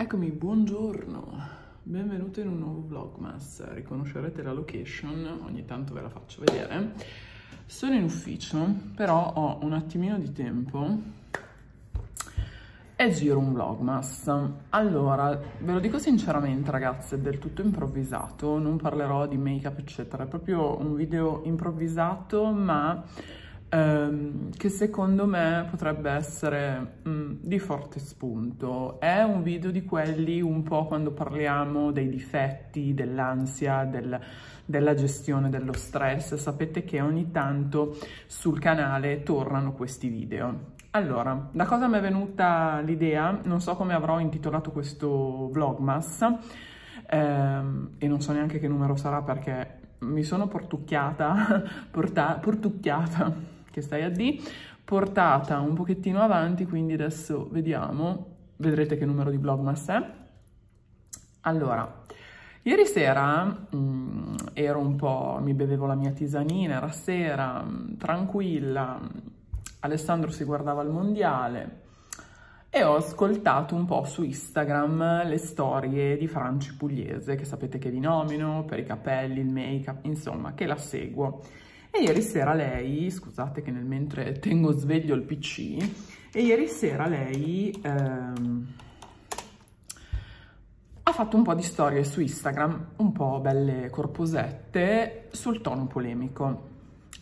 Eccomi, buongiorno, benvenuto in un nuovo vlogmas, riconoscerete la location, ogni tanto ve la faccio vedere. Sono in ufficio, però ho un attimino di tempo e giro un vlogmas. Allora, ve lo dico sinceramente ragazze, è del tutto improvvisato, non parlerò di make up eccetera, è proprio un video improvvisato ma ehm, che secondo me potrebbe essere mh, mm, di forte spunto. È un video di quelli un po' quando parliamo dei difetti, dell'ansia, del, della gestione dello stress. Sapete che ogni tanto sul canale tornano questi video. Allora, da cosa mi è venuta l'idea? Non so come avrò intitolato questo vlogmas ehm, e non so neanche che numero sarà perché mi sono portucchiata, porta, portucchiata che stai a D, portata un pochettino avanti, quindi adesso vediamo, vedrete che numero di Vlogmas è. Allora, ieri sera mh, mm, ero un po', mi bevevo la mia tisanina, era sera, mh, mm, tranquilla, mm, Alessandro si guardava il mondiale, e ho ascoltato un po' su Instagram le storie di Franci Pugliese, che sapete che vi nomino, per i capelli, il make-up, insomma, che la seguo. E ieri sera lei, scusate che nel mentre tengo sveglio il PC, e ieri sera lei ehm, ha fatto un po' di storie su Instagram, un po' belle corposette, sul tono polemico.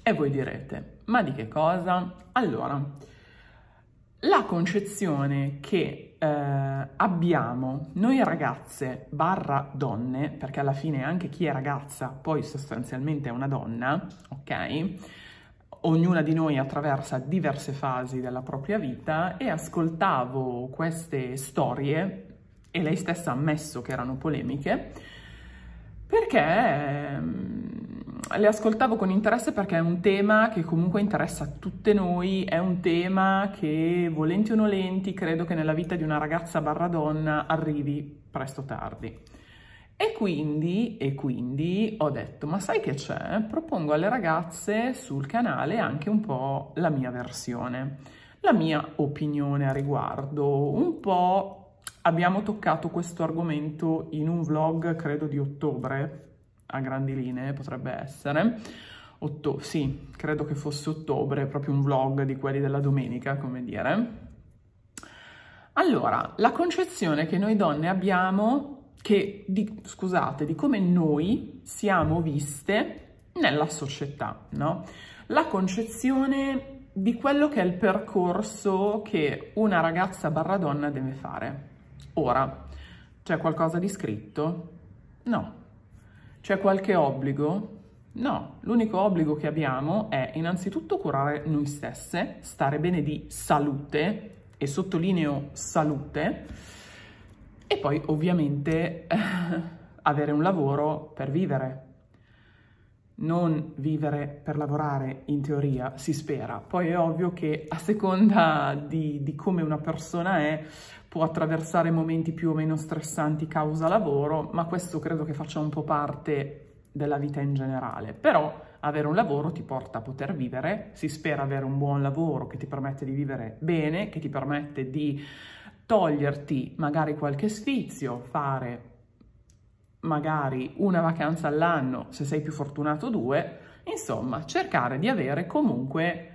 E voi direte, ma di che cosa? Allora, la concezione che eh, abbiamo noi ragazze barra donne, perché alla fine anche chi è ragazza poi sostanzialmente è una donna, ok? Ognuna di noi attraversa diverse fasi della propria vita e ascoltavo queste storie, e lei stessa ha ammesso che erano polemiche, perché ehm, le ascoltavo con interesse perché è un tema che comunque interessa a tutte noi, è un tema che volenti o nolenti credo che nella vita di una ragazza barra donna arrivi presto o tardi. E quindi, e quindi ho detto, ma sai che c'è? Propongo alle ragazze sul canale anche un po' la mia versione, la mia opinione a riguardo, un po' abbiamo toccato questo argomento in un vlog credo di ottobre a grandi linee potrebbe essere. Otto- sì, credo che fosse ottobre, proprio un vlog di quelli della domenica, come dire. Allora, la concezione che noi donne abbiamo, che, di, scusate, di come noi siamo viste nella società, no? La concezione di quello che è il percorso che una ragazza barra donna deve fare. Ora, c'è qualcosa di scritto? No, c'è qualche obbligo? No, l'unico obbligo che abbiamo è innanzitutto curare noi stesse, stare bene di salute, e sottolineo salute, e poi ovviamente avere un lavoro per vivere, non vivere per lavorare in teoria, si spera. Poi è ovvio che a seconda di, di, come una persona è, può attraversare momenti più o meno stressanti causa lavoro, ma questo credo che faccia un po' parte della vita in generale. Però avere un lavoro ti porta a poter vivere, si spera avere un buon lavoro che ti permette di vivere bene, che ti permette di toglierti magari qualche sfizio, fare magari una vacanza all'anno, se sei più fortunato due, insomma cercare di avere comunque,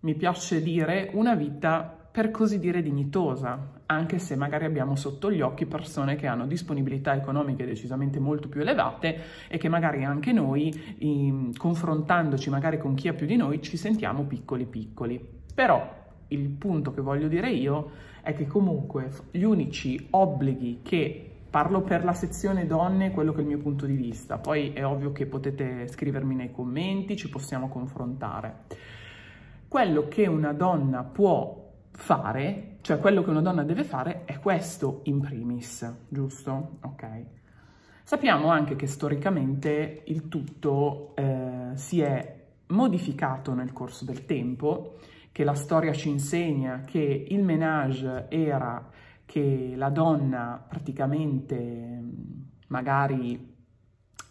mi piace dire, una vita per così dire dignitosa, anche se magari abbiamo sotto gli occhi persone che hanno disponibilità economiche decisamente molto più elevate e che magari anche noi, in, ehm, confrontandoci magari con chi ha più di noi, ci sentiamo piccoli piccoli. Però il punto che voglio dire io è che comunque gli unici obblighi che Parlo per la sezione donne, quello che è il mio punto di vista. Poi è ovvio che potete scrivermi nei commenti, ci possiamo confrontare. Quello che una donna può fare, cioè quello che una donna deve fare, è questo in primis, giusto? Ok. Sappiamo anche che storicamente il tutto eh, si è modificato nel corso del tempo, che la storia ci insegna che il menage era che la donna praticamente magari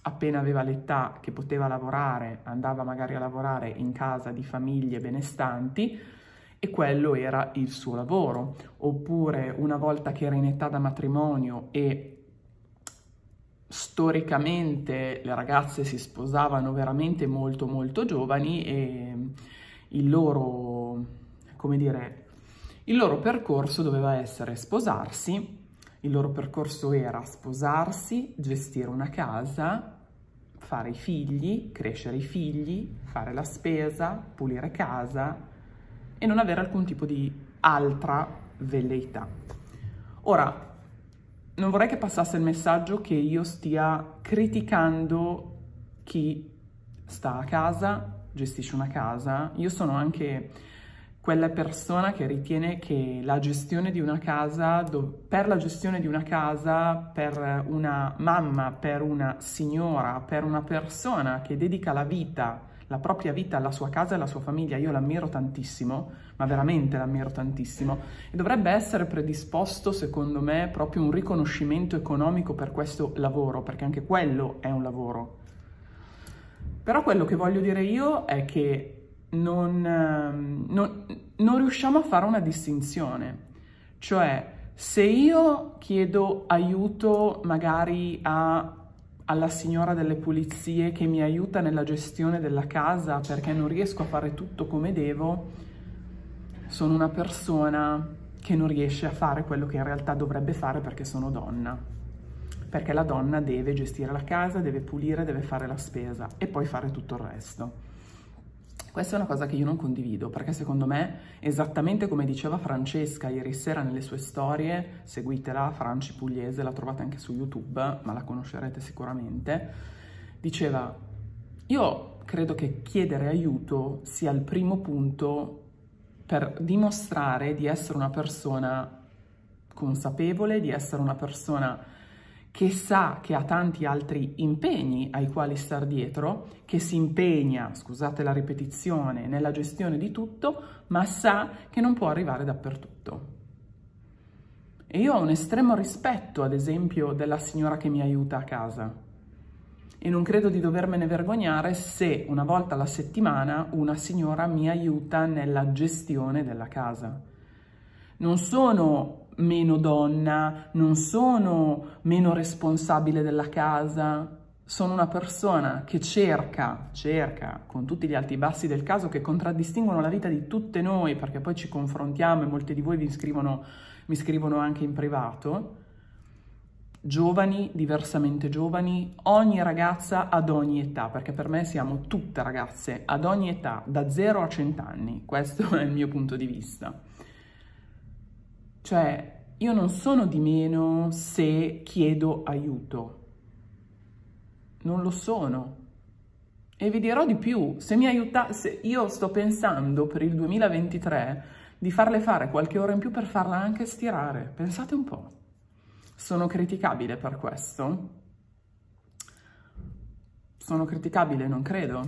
appena aveva l'età che poteva lavorare, andava magari a lavorare in casa di famiglie benestanti e quello era il suo lavoro, oppure una volta che era in età da matrimonio e storicamente le ragazze si sposavano veramente molto molto giovani e il loro, come dire, il loro percorso doveva essere sposarsi, il loro percorso era sposarsi, gestire una casa, fare i figli, crescere i figli, fare la spesa, pulire casa e non avere alcun tipo di altra velleità. Ora, non vorrei che passasse il messaggio che io stia criticando chi sta a casa, gestisce una casa. Io sono anche quella persona che ritiene che la gestione di una casa, per la gestione di una casa, per una mamma, per una signora, per una persona che dedica la vita, la propria vita alla sua casa e alla sua famiglia, io l'ammiro tantissimo, ma veramente l'ammiro tantissimo, e dovrebbe essere predisposto, secondo me, proprio un riconoscimento economico per questo lavoro, perché anche quello è un lavoro. Però quello che voglio dire io è che non, ehm, non, non riusciamo a fare una distinzione. Cioè, se io chiedo aiuto magari a, alla signora delle pulizie che mi aiuta nella gestione della casa perché non riesco a fare tutto come devo, sono una persona che non riesce a fare quello che in realtà dovrebbe fare perché sono donna. Perché la donna deve gestire la casa, deve pulire, deve fare la spesa e poi fare tutto il resto. Questa è una cosa che io non condivido perché secondo me, esattamente come diceva Francesca ieri sera nelle sue storie, seguitela, Franci Pugliese, la trovate anche su YouTube, ma la conoscerete sicuramente, diceva, io credo che chiedere aiuto sia il primo punto per dimostrare di essere una persona consapevole, di essere una persona che sa che ha tanti altri impegni ai quali star dietro, che si impegna, scusate la ripetizione, nella gestione di tutto, ma sa che non può arrivare dappertutto. E io ho un estremo rispetto, ad esempio, della signora che mi aiuta a casa. E non credo di dovermene vergognare se una volta alla settimana una signora mi aiuta nella gestione della casa. Non sono meno donna, non sono meno responsabile della casa, sono una persona che cerca, cerca, con tutti gli alti e bassi del caso che contraddistinguono la vita di tutte noi, perché poi ci confrontiamo e molte di voi vi scrivono, mi scrivono anche in privato, giovani, diversamente giovani, ogni ragazza ad ogni età, perché per me siamo tutte ragazze ad ogni età, da 0 a 100 anni, questo è il mio punto di vista. Cioè, io non sono di meno se chiedo aiuto. Non lo sono. E vi dirò di più, se mi aiutasse, io sto pensando per il 2023 di farle fare qualche ora in più per farla anche stirare. Pensate un po'. Sono criticabile per questo? Sono criticabile, non credo.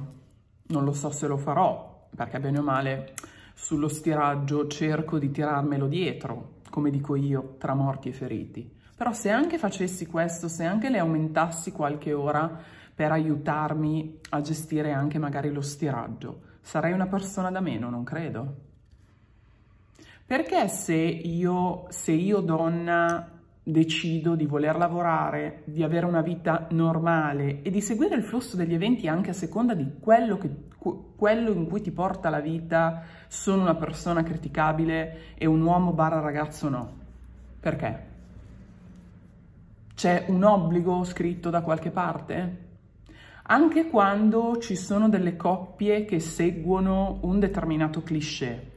Non lo so se lo farò, perché bene o male sullo stiraggio cerco di tirarmelo dietro, come dico io, tra morti e feriti. Però se anche facessi questo, se anche le aumentassi qualche ora per aiutarmi a gestire anche magari lo stiraggio, sarei una persona da meno, non credo. Perché se io, se io donna decido di voler lavorare, di avere una vita normale e di seguire il flusso degli eventi anche a seconda di quello, che, quello in cui ti porta la vita, sono una persona criticabile e un uomo barra ragazzo no. Perché? C'è un obbligo scritto da qualche parte? Anche quando ci sono delle coppie che seguono un determinato cliché,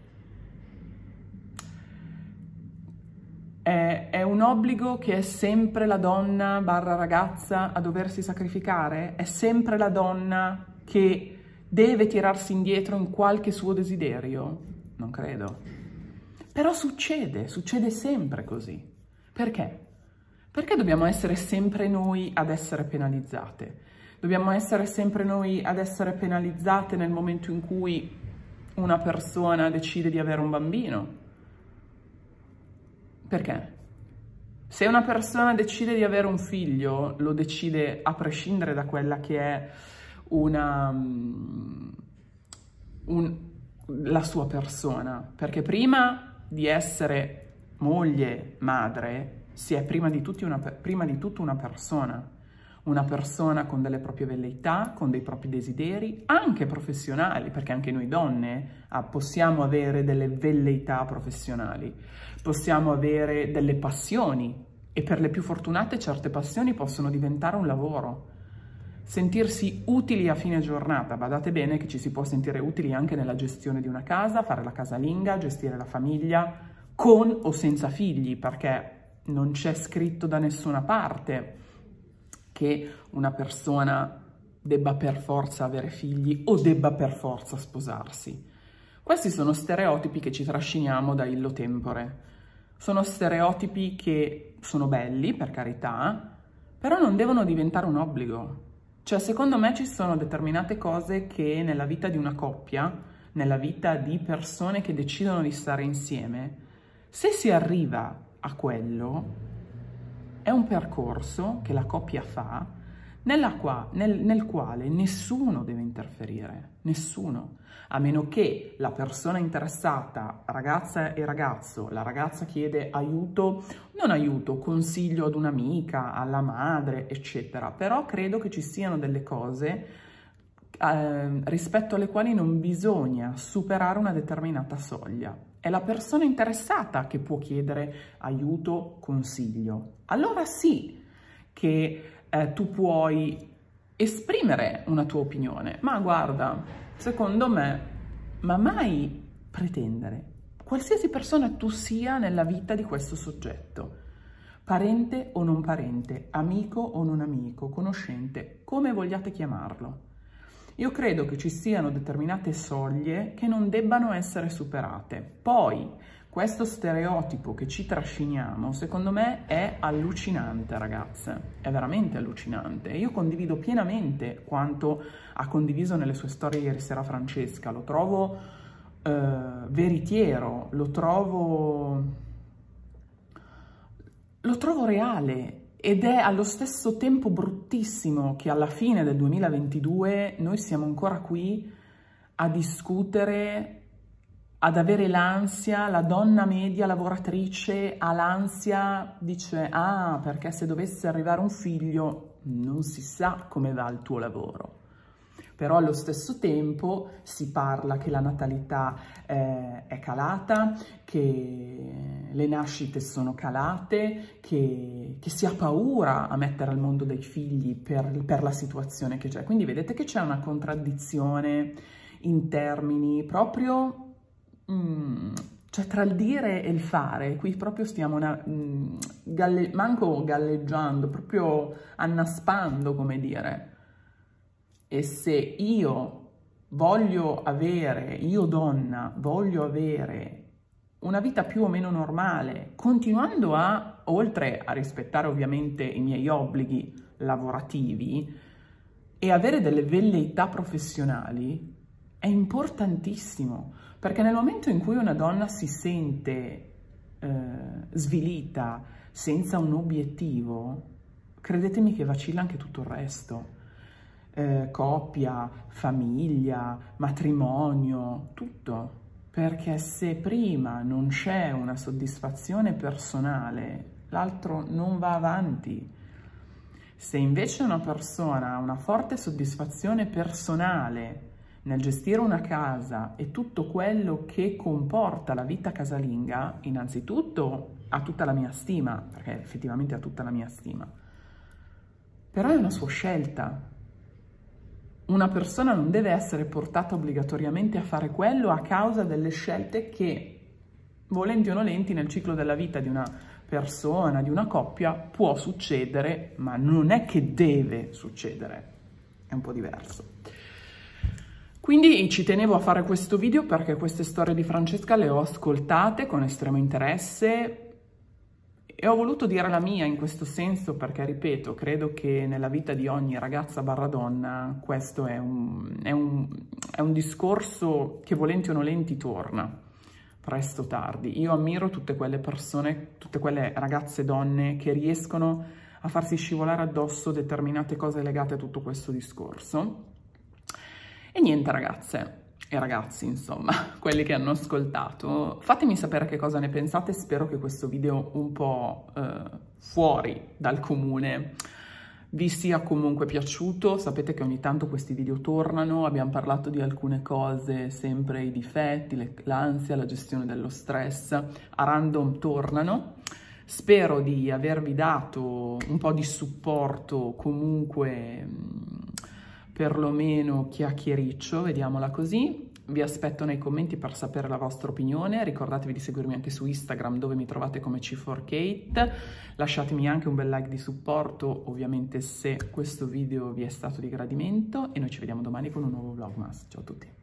è, è un obbligo che è sempre la donna barra ragazza a doversi sacrificare? È sempre la donna che deve tirarsi indietro in qualche suo desiderio? Non credo. Però succede, succede sempre così. Perché? Perché dobbiamo essere sempre noi ad essere penalizzate? Dobbiamo essere sempre noi ad essere penalizzate nel momento in cui una persona decide di avere un bambino, perché? Se una persona decide di avere un figlio, lo decide a prescindere da quella che è una... Mm, un, la sua persona, perché prima di essere moglie, madre, si è prima di, tutti una, prima di tutto una persona una persona con delle proprie velleità, con dei propri desideri, anche professionali, perché anche noi donne ah, possiamo avere delle velleità professionali, possiamo avere delle passioni e per le più fortunate certe passioni possono diventare un lavoro. Sentirsi utili a fine giornata, badate bene che ci si può sentire utili anche nella gestione di una casa, fare la casalinga, gestire la famiglia, con o senza figli, perché non c'è scritto da nessuna parte che una persona debba per forza avere figli o debba per forza sposarsi. Questi sono stereotipi che ci trasciniamo da illo tempore. Sono stereotipi che sono belli, per carità, però non devono diventare un obbligo. Cioè, secondo me ci sono determinate cose che nella vita di una coppia, nella vita di persone che decidono di stare insieme, se si arriva a quello, è un percorso che la coppia fa qua, nel, nel quale nessuno deve interferire, nessuno, a meno che la persona interessata, ragazza e ragazzo, la ragazza chiede aiuto, non aiuto, consiglio ad un'amica, alla madre, eccetera, però credo che ci siano delle cose eh, rispetto alle quali non bisogna superare una determinata soglia. È la persona interessata che può chiedere aiuto, consiglio. Allora sì che eh, tu puoi esprimere una tua opinione, ma guarda, secondo me, ma mai pretendere. Qualsiasi persona tu sia nella vita di questo soggetto, parente o non parente, amico o non amico, conoscente, come vogliate chiamarlo. Io credo che ci siano determinate soglie che non debbano essere superate. Poi, questo stereotipo che ci trasciniamo, secondo me, è allucinante, ragazze. È veramente allucinante. Io condivido pienamente quanto ha condiviso nelle sue storie ieri sera Francesca. Lo trovo eh, veritiero, lo trovo... Lo trovo reale, ed è allo stesso tempo bruttissimo che alla fine del 2022 noi siamo ancora qui a discutere, ad avere l'ansia, la donna media lavoratrice ha l'ansia, dice ah perché se dovesse arrivare un figlio non si sa come va il tuo lavoro. Però allo stesso tempo si parla che la natalità eh, è calata, che le nascite sono calate, che, che, si ha paura a mettere al mondo dei figli per, per la situazione che c'è. Quindi vedete che c'è una contraddizione in termini proprio... Mm, cioè tra il dire e il fare, qui proprio stiamo una, mh, mm, galle, manco galleggiando, proprio annaspando, come dire. E se io voglio avere, io donna, voglio avere una vita più o meno normale, continuando a, oltre a rispettare ovviamente i miei obblighi lavorativi e avere delle velleità professionali, è importantissimo, perché nel momento in cui una donna si sente eh, svilita, senza un obiettivo, credetemi che vacilla anche tutto il resto. Eh, coppia, famiglia, matrimonio, tutto perché se prima non c'è una soddisfazione personale, l'altro non va avanti. Se invece una persona ha una forte soddisfazione personale nel gestire una casa e tutto quello che comporta la vita casalinga, innanzitutto ha tutta la mia stima, perché effettivamente ha tutta la mia stima, però è una sua scelta, una persona non deve essere portata obbligatoriamente a fare quello a causa delle scelte che, volenti o nolenti, nel ciclo della vita di una persona, di una coppia, può succedere, ma non è che deve succedere. È un po' diverso. Quindi ci tenevo a fare questo video perché queste storie di Francesca le ho ascoltate con estremo interesse, e ho voluto dire la mia in questo senso perché, ripeto, credo che nella vita di ogni ragazza barra donna questo è un, è un, è un discorso che volenti o nolenti torna presto o tardi. Io ammiro tutte quelle persone, tutte quelle ragazze donne che riescono a farsi scivolare addosso determinate cose legate a tutto questo discorso. E niente ragazze, e ragazzi, insomma, quelli che hanno ascoltato, fatemi sapere che cosa ne pensate, spero che questo video un po' eh, fuori dal comune vi sia comunque piaciuto, sapete che ogni tanto questi video tornano, abbiamo parlato di alcune cose, sempre i difetti, l'ansia, la gestione dello stress, a random tornano. Spero di avervi dato un po' di supporto comunque mm, perlomeno chiacchiericcio, vediamola così. Vi aspetto nei commenti per sapere la vostra opinione, ricordatevi di seguirmi anche su Instagram dove mi trovate come C4Kate, lasciatemi anche un bel like di supporto ovviamente se questo video vi è stato di gradimento e noi ci vediamo domani con un nuovo Vlogmas. Ciao a tutti!